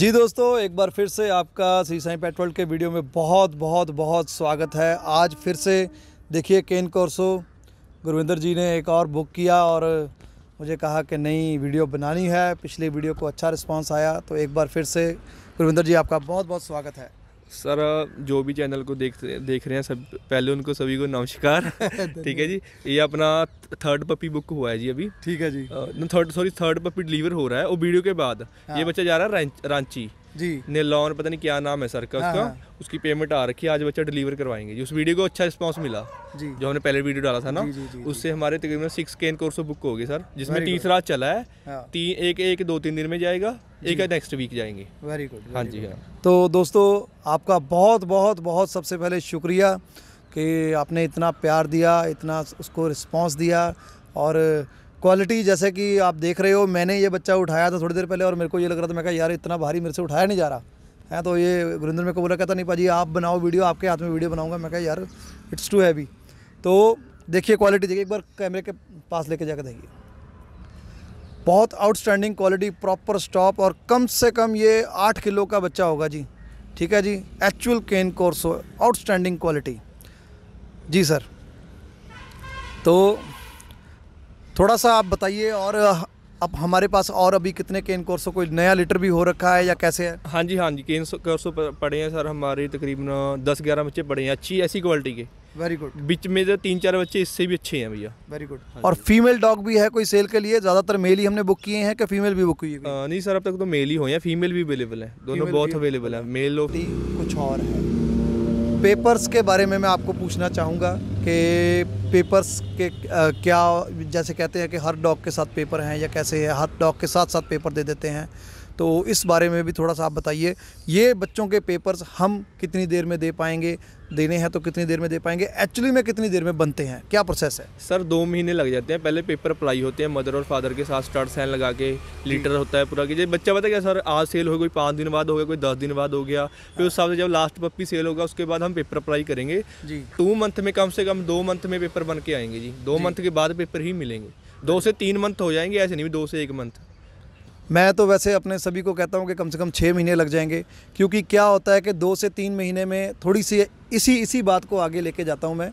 जी दोस्तों एक बार फिर से आपका श्री साई पेट्रोल के वीडियो में बहुत बहुत बहुत स्वागत है आज फिर से देखिए केन कोर्सो गुरविंदर जी ने एक और बुक किया और मुझे कहा कि नई वीडियो बनानी है पिछली वीडियो को अच्छा रिस्पांस आया तो एक बार फिर से गुरविंदर जी आपका बहुत बहुत स्वागत है सर जो भी चैनल को देख देख रहे हैं सब पहले उनको सभी को नमस्कार ठीक है जी ये अपना थर्ड पपी बुक हुआ है जी अभी ठीक है जी third sorry third puppy deliver हो रहा है और वीडियो के बाद हाँ। ये बच्चा जा रहा है रांची जी नेलॉन पता नहीं क्या नाम है सर का हाँ, उसका हाँ। उसकी पेमेंट आ रखी है आज बच्चा डिलीवर करवाएंगे उस वीडियो को अच्छा रिस्पॉन्स मिला जी जो हमने पहले वीडियो डाला था ना जी, जी, उससे हमारे तकरीबन सिक्स केन कोर्स बुक हो गए सर जिसमें तीसरा चला है हाँ। तीन एक एक दो तीन दिन में जाएगा एक नेक्स्ट वीक जाएंगे वेरी गुड हाँ जी हाँ तो दोस्तों आपका बहुत बहुत बहुत सबसे पहले शुक्रिया कि आपने इतना प्यार दिया इतना उसको रिस्पॉन्स दिया और क्वालिटी जैसे कि आप देख रहे हो मैंने ये बच्चा उठाया था थोड़ी देर पहले और मेरे को ये लग रहा था मैं कहा यार इतना भारी मेरे से उठाया नहीं जा रहा है तो ये गुरिंदर मेरे को बोला कहता नहीं पाजी आप बनाओ वीडियो आपके हाथ में वीडियो बनाऊंगा मैं कहा यार इट्स टू हैवी तो देखिए क्वालिटी देखिए एक बार कैमरे के पास लेके जाकर देखिए बहुत आउटस्टैंडिंग क्वालिटी प्रॉपर स्टॉप और कम से कम ये आठ किलो का बच्चा होगा जी ठीक है जी actual can course outstanding quality जी सर तो थोड़ा सा आप बताइए और अब हमारे पास और अभी कितने केन कोर्सों कोई नया लीटर भी हो रखा है या कैसे है हाँ जी हाँ जी केन कोर्सों पढ़े हैं सर हमारे तकरीबन दस ग्यारह बच्चे पढ़े हैं अच्छी ऐसी क्वालिटी के वेरी गुड बीच में जो तीन चार बच्चे इससे भी अच्छे हैं भैया वेरी गुड हाँ और फीमेल डॉग भी है कोई सेल के लिए ज्यादातर मेल ही हमने बुक किए हैं कि फीमेल भी बुक हुई है नहीं सर अब तक तो मेल ही हुए हैं फीमेल भी अवेलेबल है दोनों बहुत अवेलेबल है मेल लोग कुछ और है पेपर्स के बारे में मैं आपको पूछना चाहूँगा कि पेपर्स के क्या जैसे कहते हैं कि हर डॉग के साथ पेपर हैं या कैसे है हर डॉग के साथ साथ पेपर दे देते हैं तो इस बारे में भी थोड़ा सा आप बताइए ये बच्चों के पेपर्स हम कितनी देर में दे पाएंगे देने हैं तो कितनी देर में दे पाएंगे एक्चुअली में कितनी देर में बनते हैं क्या प्रोसेस है सर दो महीने लग जाते हैं पहले पेपर अप्लाई होते हैं मदर और फादर के साथ स्टार्ट साइन लगा के लीटर होता है पूरा कि जब बच्चा पता क्या सर आज सेल हो गई पाँच दिन बाद हो गया कोई दस दिन बाद हो गया फिर उस हिसाब से जब लास्ट पप्पी सेल होगा उसके बाद हम पेपर अप्लाई करेंगे जी टू मंथ में कम से कम दो मंथ में पेपर बन के आएंगे जी दो मंथ के बाद पेपर ही मिलेंगे दो से तीन मंथ हो जाएंगे ऐसे नहीं दो से एक मंथ मैं तो वैसे अपने सभी को कहता हूँ कि कम से कम छः महीने लग जाएंगे क्योंकि क्या होता है कि दो से तीन महीने में थोड़ी सी इसी इसी बात को आगे लेके जाता हूँ मैं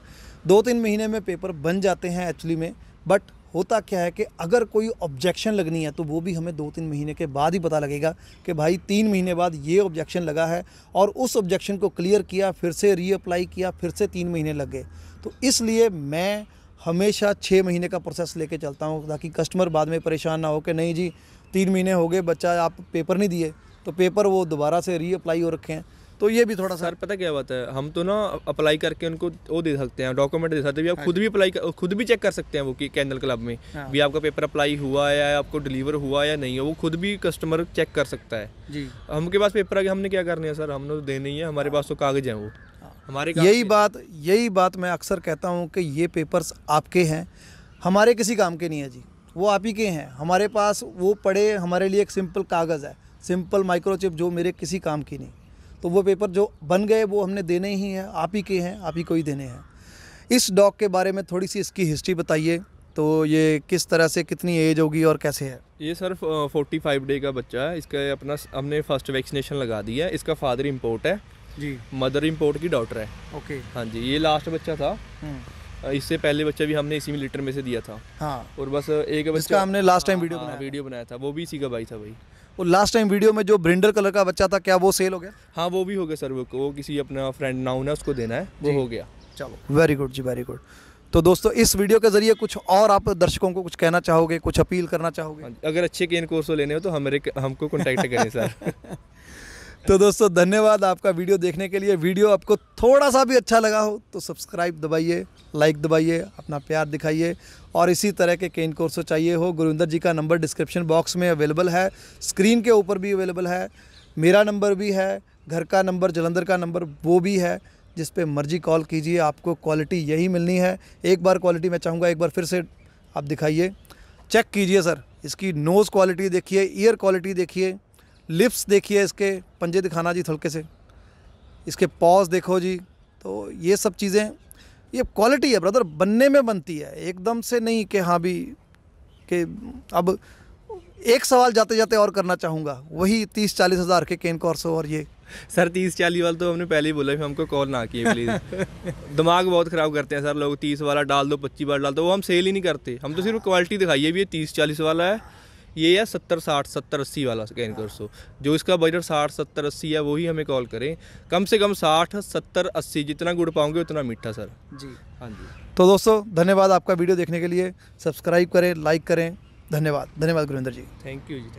दो तीन महीने में पेपर बन जाते हैं एक्चुअली में बट होता क्या है कि अगर कोई ऑब्जेक्शन लगनी है तो वो भी हमें दो तीन महीने के बाद ही पता लगेगा कि भाई तीन महीने बाद ये ऑब्जेक्शन लगा है और उस ऑब्जेक्शन को क्लियर किया फिर से रीअप्लाई किया फिर से तीन महीने लग गए तो इसलिए मैं हमेशा छः महीने का प्रोसेस लेके चलता हूँ ताकि कस्टमर बाद में परेशान ना हो कि नहीं जी तीन महीने हो गए बच्चा आप पेपर नहीं दिए तो पेपर वो दोबारा से रीअप्लाई हो रखे हैं तो ये भी थोड़ा सर पता क्या बात है हम तो ना अप्लाई करके उनको वो दे सकते हैं डॉक्यूमेंट दे सकते हैं हाँ भी आप खुद भी अप्लाई खुद भी चेक कर सकते हैं वो कि कैंडल क्लब में हाँ। भी आपका पेपर अप्लाई हुआ है या आपको डिलीवर हुआ या नहीं है वो खुद भी कस्टमर चेक कर सकता है जी हमके पास पेपर आगे हमने क्या करने है सर हमने तो देने ही है हमारे हाँ। पास तो कागज हैं वो हाँ। हमारे यही बात यही बात मैं अक्सर कहता हूँ कि ये पेपर्स आपके हैं हमारे किसी काम के नहीं है जी वो आप ही के हैं हमारे पास वो पड़े हमारे लिए एक सिंपल कागज़ है सिंपल माइक्रोचिप जो मेरे किसी काम की नहीं तो वो पेपर जो बन गए वो हमने देने ही हैं आप ही के हैं आप ही को ही देने हैं इस डॉग के बारे में थोड़ी सी इसकी हिस्ट्री बताइए तो ये किस तरह से कितनी एज होगी और कैसे है ये सर फोर्टी फाइव डे का बच्चा है इसका अपना हमने फर्स्ट वैक्सीनेशन लगा दी है इसका फादर इम्पोर्ट है जी मदर इम्पोर्ट की डॉटर है ओके हाँ जी ये लास्ट बच्चा था हम्म। इससे पहले बच्चा भी हमने इसी में लीटर में से दिया था हाँ और बस एक बच्चा हमने लास्ट टाइम वीडियो बनाया वीडियो बनाया था वो भी इसी का भाई था भाई और लास्ट टाइम वीडियो में जो ब्रिंडर कलर का बच्चा था क्या वो सेल हो गया हाँ वो भी हो गया सर वो, वो किसी अपना फ्रेंड नाउन है उसको देना है वो हो गया चलो वेरी गुड जी वेरी गुड तो दोस्तों इस वीडियो के जरिए कुछ और आप दर्शकों को कुछ कहना चाहोगे कुछ अपील करना चाहोगे हाँ, अगर अच्छे केन कोर्स लेने हो तो हमारे हमको कॉन्टैक्ट करें सर तो दोस्तों धन्यवाद आपका वीडियो देखने के लिए वीडियो आपको थोड़ा सा भी अच्छा लगा हो तो सब्सक्राइब दबाइए लाइक दबाइए अपना प्यार दिखाइए और इसी तरह के केन कोर्स चाहिए हो गुरविंदर जी का नंबर डिस्क्रिप्शन बॉक्स में अवेलेबल है स्क्रीन के ऊपर भी अवेलेबल है मेरा नंबर भी है घर का नंबर जलंधर का नंबर वो भी है जिस पर मर्जी कॉल कीजिए आपको क्वालिटी यही मिलनी है एक बार क्वालिटी मैं चाहूँगा एक बार फिर से आप दिखाइए चेक कीजिए सर इसकी नोज़ क्वालिटी देखिए ईयर क्वालिटी देखिए लिप्स देखिए इसके पंजे दिखाना जी थोड़के से इसके पॉज देखो जी तो ये सब चीज़ें ये क्वालिटी है ब्रदर बनने में बनती है एकदम से नहीं कि हाँ भी कि अब एक सवाल जाते जाते और करना चाहूँगा वही तीस चालीस हज़ार के केन कॉर्सो और ये सर तीस चालीस वाला तो हमने पहले ही बोला हमको कॉल ना किए प्लीज़ दिमाग बहुत ख़राब करते हैं सर लोग तीस वाला डाल दो पच्चीस वाला डाल दो वो हम सेल ही नहीं करते हम तो सिर्फ क्वालिटी दिखाइए भी तीस चालीस वाला है ये है सत्तर साठ सत्तर अस्सी वाला हाँ। कैन सो जो इसका बजट साठ सत्तर अस्सी है वही हमें कॉल करें कम से कम साठ सत्तर अस्सी जितना गुड़ पाओगे उतना मीठा सर जी हाँ जी तो दोस्तों धन्यवाद आपका वीडियो देखने के लिए सब्सक्राइब करें लाइक करें धन्यवाद धन्यवाद Gurinder ji thank you ji